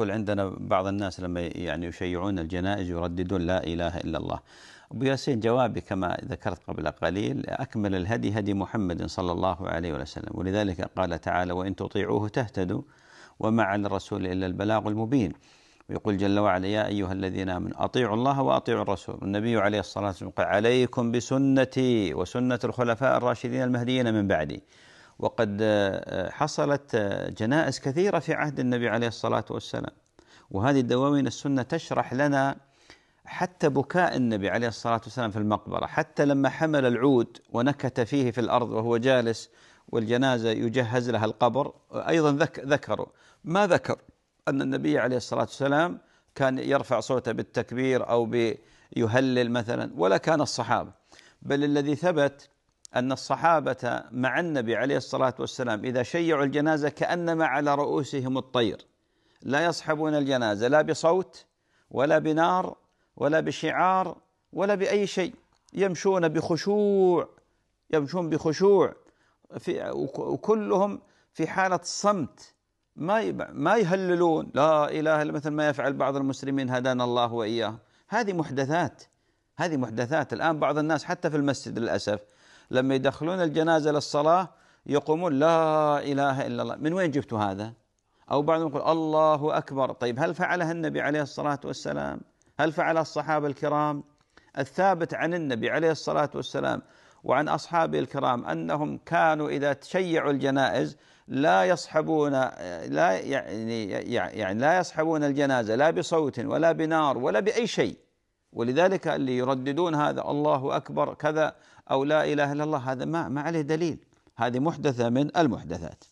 يقول عندنا بعض الناس لما يعني يشيعون الجنائز يرددون لا إله إلا الله أبو ياسين جوابي كما ذكرت قبل قليل أكمل الهدي هدي محمد صلى الله عليه وسلم ولذلك قال تعالى وإن تطيعوه تهتدوا وما على الرسول إلا البلاغ المبين ويقول جل وعلا يا أيها الذين آمنوا أطيعوا الله وأطيعوا الرسول النبي عليه الصلاة والسلام قال عليكم بسنتي وسنة الخلفاء الراشدين المهديين من بعدي وقد آه، آه، حصلت آه، جنائز كثيرة في عهد النبي عليه الصلاة والسلام وهذه الدواوين السنة تشرح لنا حتى بكاء النبي عليه الصلاة والسلام في المقبرة حتى لما حمل العود ونكت فيه في الأرض وهو جالس والجنازة يجهز لها القبر أيضا ذكروا ما ذكر أن النبي عليه الصلاة والسلام كان يرفع صوته بالتكبير أو بيهلل مثلا ولا كان الصحابة بل الذي ثبت أن الصحابة مع النبي عليه الصلاة والسلام إذا شيعوا الجنازة كأنما على رؤوسهم الطير لا يصحبون الجنازة لا بصوت ولا بنار ولا بشعار ولا بأي شيء يمشون بخشوع يمشون بخشوع في وكلهم في حالة صمت ما ما يهللون لا إله إلا مثل ما يفعل بعض المسلمين هدانا الله وإياه هذه محدثات هذه محدثات الآن بعض الناس حتى في المسجد للأسف لما يدخلون الجنازة للصلاة يقومون لا إله إلا الله من وين جبتوا هذا أو بعضهم يقول الله أكبر طيب هل فعلها النبي عليه الصلاة والسلام هل فعل الصحابة الكرام الثابت عن النبي عليه الصلاة والسلام وعن أصحابه الكرام أنهم كانوا إذا تشيعوا الجنائز لا يصحبون لا يعني يعني لا يصحبون الجنازة لا بصوت ولا بنار ولا بأي شيء ولذلك اللي يرددون هذا الله اكبر كذا او لا اله الا الله هذا ما ما عليه دليل هذه محدثه من المحدثات